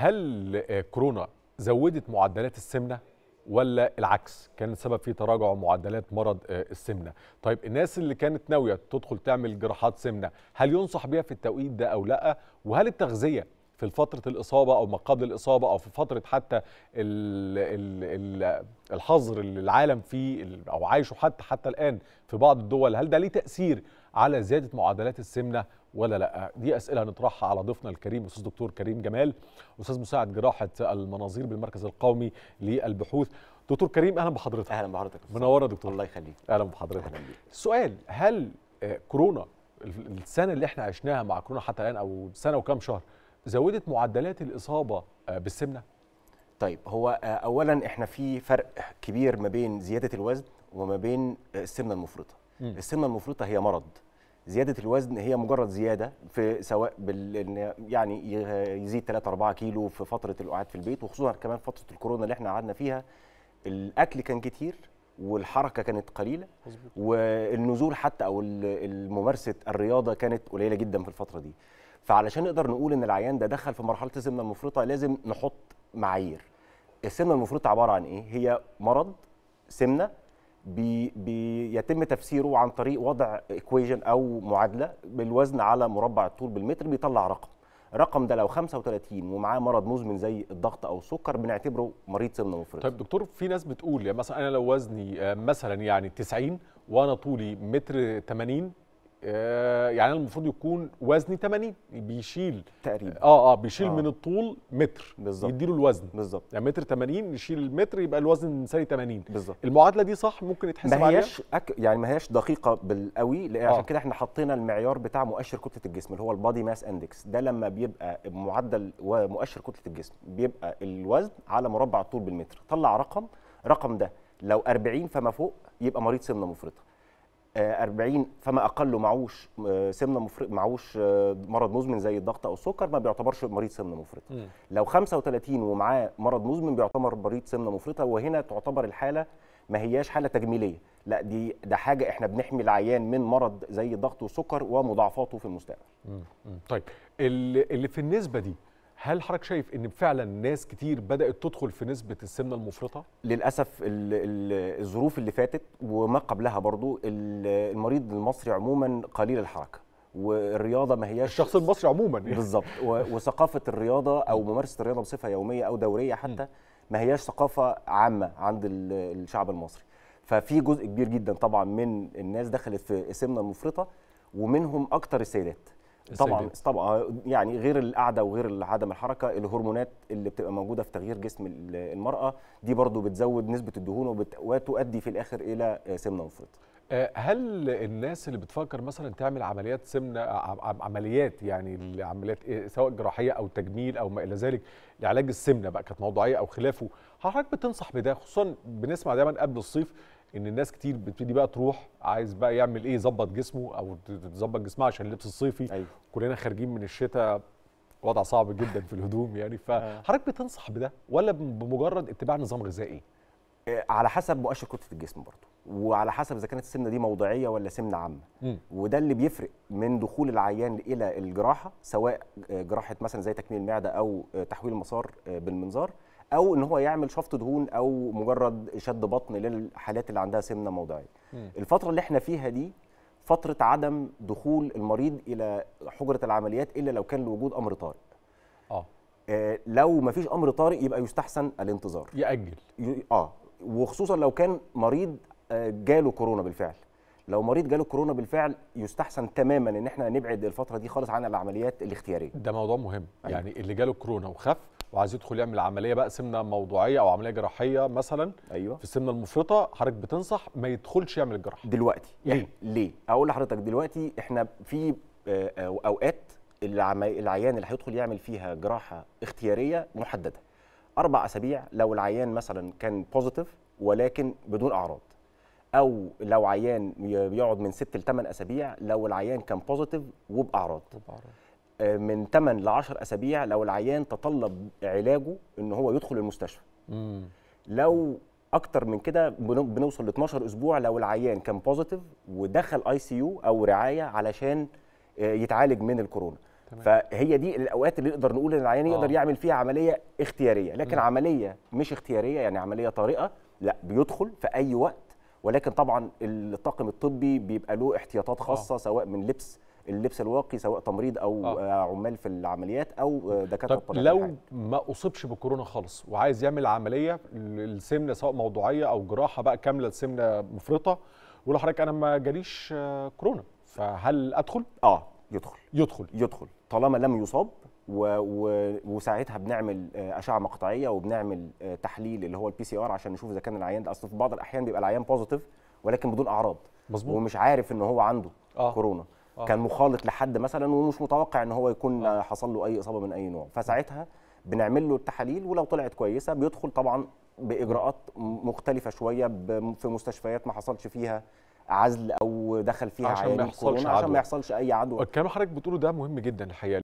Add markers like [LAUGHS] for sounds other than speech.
هل آه، كورونا زودت معدلات السمنه ولا العكس كان السبب في تراجع معدلات مرض آه، السمنه طيب الناس اللي كانت ناويه تدخل تعمل جراحات سمنه هل ينصح بيها في التوقيت ده او لا وهل التغذيه في فتره الاصابه او ما قبل الاصابه او في فتره حتى الحظر اللي العالم فيه او عايشه حتى حتى الان في بعض الدول هل ده ليه تاثير على زياده معدلات السمنه ولا لا دي اسئله هنطرحها على ضيفنا الكريم الاستاذ دكتور كريم جمال استاذ مساعد جراحه المناظير بالمركز القومي للبحوث دكتور كريم اهلا بحضرتك اهلا بحضرتك يا دكتور الله يخليك اهلا بحضرتك أهلا بيك. السؤال هل كورونا السنه اللي احنا عشناها مع كورونا حتى الان او سنه وكام شهر زودت معدلات الاصابه بالسمنه طيب هو آه، اولا احنا في فرق كبير ما بين زياده الوزن وما بين آه، السمنه المفرطه السمنه المفرطه هي مرض زياده الوزن هي مجرد زياده في سواء بال يعني يزيد 3 4 كيلو في فتره القعاد في البيت وخصوصا كمان فتره الكورونا اللي احنا قعدنا فيها الاكل كان كتير والحركه كانت قليله والنزول حتى او ممارسه الرياضه كانت قليله جدا في الفتره دي فعلشان نقدر نقول ان العيان ده دخل في مرحله السمنه المفرطه لازم نحط معايير السمنه المفرطه عباره عن ايه هي مرض سمنه بي بيتم تفسيره عن طريق وضع ايكويجن او معادله بالوزن على مربع الطول بالمتر بيطلع رقم الرقم ده لو 35 ومعاه مرض مزمن زي الضغط او السكر بنعتبره مريض سمنه مفرطه. طيب دكتور في ناس بتقول يعني مثلا انا لو وزني آه، مثلا يعني 90 وانا طولي متر 80 آه، يعني المفروض يكون وزني 80 بيشيل تقريبا اه اه بيشيل آه. من الطول متر بالظبط يديله الوزن بالظبط يعني متر 80 يشيل المتر يبقى الوزن الانساني 80 بالظبط المعادله دي صح ممكن يتحسب عليها ما هياش أك... يعني ما هياش دقيقه بالقوي آه. عشان كده احنا حطينا المعيار بتاع مؤشر كتله الجسم اللي هو البادي ماس اندكس ده لما بيبقى معدل ومؤشر كتله الجسم بيبقى الوزن على مربع الطول بالمتر طلع رقم رقم ده لو 40 فما فوق يبقى مريض سمنه مفرطه 40 آه، فما اقله معوش آه، سمنه مفرط معوش آه، مرض مزمن زي الضغط او السكر ما بيعتبرش مريض سمنه مفرطه لو 35 ومعاه مرض مزمن بيعتبر مريض سمنه مفرطه وهنا تعتبر الحاله ما هياش حاله تجميليه لا دي ده حاجه احنا بنحمي العيان من مرض زي الضغط والسكر ومضاعفاته في المستقبل طيب اللي في النسبه دي هل حضرتك شايف ان فعلا ناس كتير بدات تدخل في نسبه السمنه المفرطه للاسف الظروف اللي فاتت وما قبلها برضو المريض المصري عموما قليل الحركه والرياضه ما هياش الشخص المصري عموما يعني. بالظبط [LAUGHS] وثقافه الرياضه او ممارسه الرياضه بصفه يوميه او دوريه حتى ما هياش ثقافه عامه عند الشعب المصري ففي جزء كبير جدا طبعا من الناس دخلت في السمنه المفرطه ومنهم اكتر السيدات طبعا طبعا يعني غير القعده وغير عدم الحركه الهرمونات اللي بتبقى موجوده في تغيير جسم المراه دي برضو بتزود نسبه الدهون وتؤدي في الاخر الى آه، سمنه مفرطه آه، هل الناس اللي بتفكر مثلا تعمل عمليات سمنه آه، عمليات يعني عمليات إيه، سواء جراحيه او تجميل او ما الى ذلك لعلاج السمنه بقى كانت موضوعيه او خلافه حضرتك بتنصح بده خصوصا بنسمع دايما قبل الصيف ان الناس كتير بتبتدي بقى تروح عايز بقى يعمل ايه يظبط جسمه او تظبط جسمها عشان اللبس الصيفي أيوه. كلنا خارجين من الشتاء وضع صعب جدا في الهدوم يعني فحضرتك آه. بتنصح بده ولا بمجرد اتباع نظام غذائي آه، على حسب مؤشر كتله الجسم برضه وعلى حسب اذا كانت السمنه دي موضعيه ولا سمنه عامه وده اللي بيفرق من دخول العيان الى الجراحه سواء آه، جراحه مثلا زي تكميل المعده او تحويل المسار بالمنظار او ان هو يعمل شفط دهون او مجرد شد بطن للحالات اللي عندها سمنه موضعيه الفتره اللي احنا فيها دي فتره عدم دخول المريض الى حجره العمليات الا لو كان لوجود امر طارئ اه, آه، لو ما فيش امر طارئ يبقى يستحسن الانتظار ياجل ي... اه وخصوصا لو كان مريض آه، جاله كورونا بالفعل لو مريض جاله كورونا بالفعل يستحسن تماما ان احنا نبعد الفتره دي خالص عن العمليات الاختياريه ده موضوع مهم أيوة. يعني اللي جاله كورونا وخف وعايز يدخل يعمل عمليه بقى سمنه موضوعيه او عمليه جراحيه مثلا ايوه في السمنه المفرطه حضرتك بتنصح ما يدخلش يعمل الجراحه دلوقتي ليه؟ يعني ليه؟ اقول لحضرتك دلوقتي احنا في آه، آه، اوقات العيان اللي هيدخل يعمل فيها جراحه اختياريه محدده اربع اسابيع لو العيان مثلا كان بوزيتيف ولكن بدون اعراض او لو عيان بيقعد من ست لثمان اسابيع لو العيان كان بوزيتيف وباعراض وباعراض من 8 ل 10 اسابيع لو العيان تطلب علاجه ان هو يدخل المستشفى مم. لو اكتر من كده بنوصل ل 12 اسبوع لو العيان كان بوزيتيف ودخل اي سي يو او رعايه علشان آه، يتعالج من الكورونا تمام. فهي دي الاوقات اللي نقدر نقول ان العيان آه. يقدر يعمل فيها عمليه اختياريه لكن مم. عمليه مش اختياريه يعني عمليه طارئه لا بيدخل في اي وقت ولكن طبعا الطاقم الطبي بيبقى له احتياطات خاصه آه. سواء من لبس اللبس الواقي سواء تمريض او آه. آه، عمال في العمليات او آه، دكاتره طب لو ما اصيبش بالكورونا خالص وعايز يعمل عمليه للسمنه سواء موضوعيه او جراحه بقى كامله لسمنه مفرطه ولا لحضرتك انا ما جاليش آه، كورونا فهل ادخل اه يدخل يدخل يدخل طالما لم يصاب و... و... وساعتها بنعمل اشعه مقطعيه وبنعمل تحليل اللي هو البي سي ار عشان نشوف اذا كان العيان ده اصل في بعض الاحيان بيبقى العيان بوزيتيف ولكن بدون اعراض مظبوط ومش عارف ان هو عنده آه. كورونا آه. كان مخالط لحد مثلا ومش متوقع ان هو يكون آه. حصل له اي اصابه من اي نوع فساعتها بنعمل له التحاليل ولو طلعت كويسه بيدخل طبعا باجراءات مختلفه شويه في مستشفيات ما حصلش فيها عزل او دخل فيها عشان ما يحصلش عشان ما يحصلش اي عدوى الكلام حضرتك بتقوله ده مهم جدا الحقيقه